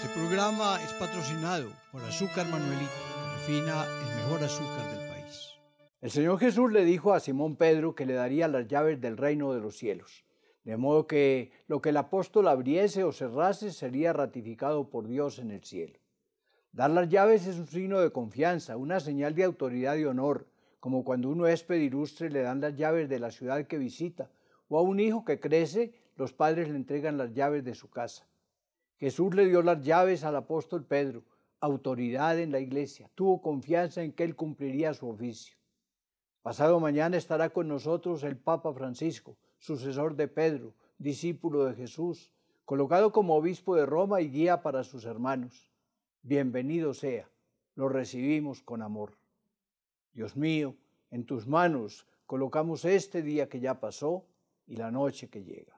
Este programa es patrocinado por Azúcar Manuelito, que refina el mejor azúcar del país. El Señor Jesús le dijo a Simón Pedro que le daría las llaves del reino de los cielos, de modo que lo que el apóstol abriese o cerrase sería ratificado por Dios en el cielo. Dar las llaves es un signo de confianza, una señal de autoridad y honor, como cuando un huésped ilustre le dan las llaves de la ciudad que visita, o a un hijo que crece, los padres le entregan las llaves de su casa. Jesús le dio las llaves al apóstol Pedro, autoridad en la iglesia, tuvo confianza en que él cumpliría su oficio. Pasado mañana estará con nosotros el Papa Francisco, sucesor de Pedro, discípulo de Jesús, colocado como obispo de Roma y guía para sus hermanos. Bienvenido sea, lo recibimos con amor. Dios mío, en tus manos colocamos este día que ya pasó y la noche que llega.